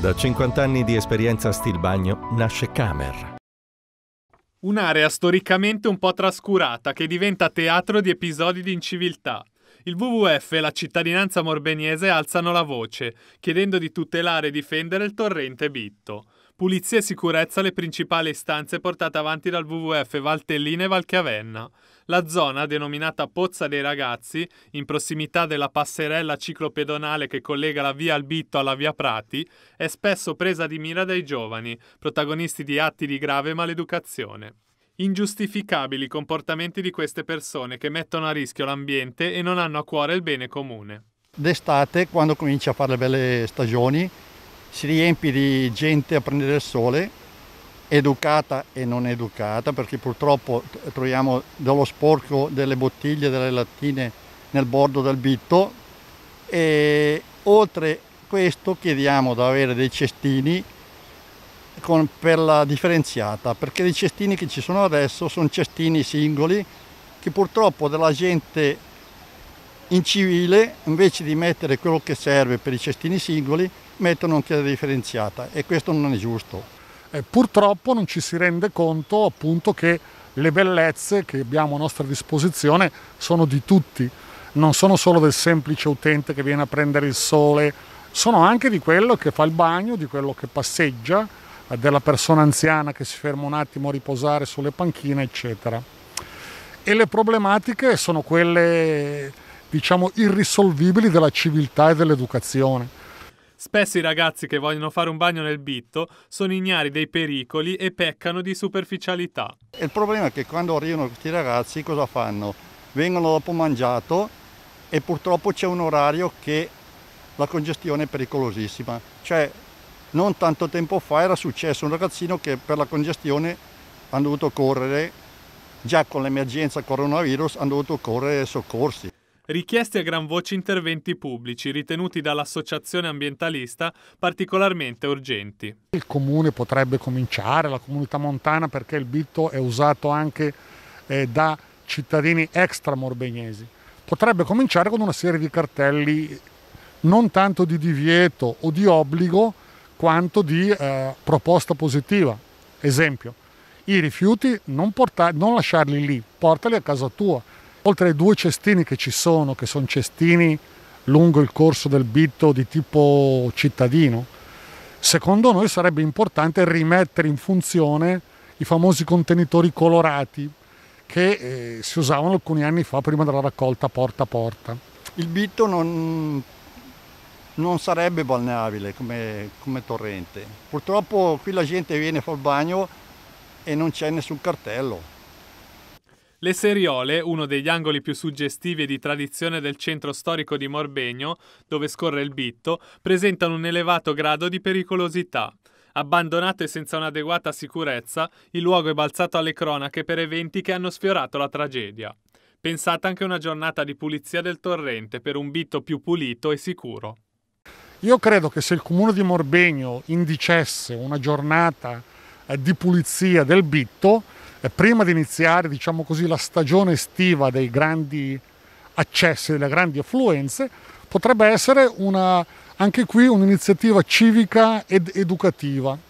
Da 50 anni di esperienza a Stilbagno nasce Camer. Un'area storicamente un po' trascurata che diventa teatro di episodi di inciviltà. Il WWF e la cittadinanza morbeniese alzano la voce, chiedendo di tutelare e difendere il torrente Bitto. Pulizia e sicurezza le principali istanze portate avanti dal WWF Valtellina e Valchiavenna. La zona, denominata Pozza dei Ragazzi, in prossimità della passerella ciclopedonale che collega la via Albitto alla via Prati, è spesso presa di mira dai giovani, protagonisti di atti di grave maleducazione. Ingiustificabili i comportamenti di queste persone che mettono a rischio l'ambiente e non hanno a cuore il bene comune. D'estate, quando comincia a fare le belle stagioni, si riempie di gente a prendere il sole, educata e non educata, perché purtroppo troviamo dello sporco delle bottiglie, delle lattine nel bordo del bitto e oltre questo chiediamo di avere dei cestini con, per la differenziata, perché i cestini che ci sono adesso sono cestini singoli che purtroppo della gente in civile, invece di mettere quello che serve per i cestini singoli, mettono anche la differenziata e questo non è giusto. E eh, purtroppo non ci si rende conto appunto che le bellezze che abbiamo a nostra disposizione sono di tutti, non sono solo del semplice utente che viene a prendere il sole, sono anche di quello che fa il bagno, di quello che passeggia, eh, della persona anziana che si ferma un attimo a riposare sulle panchine, eccetera. E le problematiche sono quelle diciamo, irrisolvibili della civiltà e dell'educazione. Spesso i ragazzi che vogliono fare un bagno nel bitto sono ignari dei pericoli e peccano di superficialità. Il problema è che quando arrivano questi ragazzi cosa fanno? Vengono dopo mangiato e purtroppo c'è un orario che la congestione è pericolosissima. Cioè non tanto tempo fa era successo un ragazzino che per la congestione hanno dovuto correre, già con l'emergenza coronavirus hanno dovuto correre soccorsi richiesti a gran voce interventi pubblici ritenuti dall'associazione ambientalista particolarmente urgenti. Il comune potrebbe cominciare, la comunità montana, perché il bitto è usato anche eh, da cittadini extra morbegnesi. Potrebbe cominciare con una serie di cartelli non tanto di divieto o di obbligo quanto di eh, proposta positiva. Esempio, i rifiuti non, non lasciarli lì, portali a casa tua oltre ai due cestini che ci sono, che sono cestini lungo il corso del Bitto di tipo cittadino, secondo noi sarebbe importante rimettere in funzione i famosi contenitori colorati che eh, si usavano alcuni anni fa prima della raccolta porta a porta. Il Bitto non, non sarebbe balneabile come, come torrente. Purtroppo qui la gente viene a fare il bagno e non c'è nessun cartello le Seriole, uno degli angoli più suggestivi e di tradizione del centro storico di Morbegno, dove scorre il Bitto, presentano un elevato grado di pericolosità. Abbandonato e senza un'adeguata sicurezza, il luogo è balzato alle cronache per eventi che hanno sfiorato la tragedia. Pensate anche a una giornata di pulizia del torrente per un Bitto più pulito e sicuro. Io credo che se il comune di Morbegno indicesse una giornata eh, di pulizia del Bitto eh, prima di iniziare diciamo così, la stagione estiva dei grandi accessi, delle grandi affluenze, potrebbe essere una, anche qui un'iniziativa civica ed educativa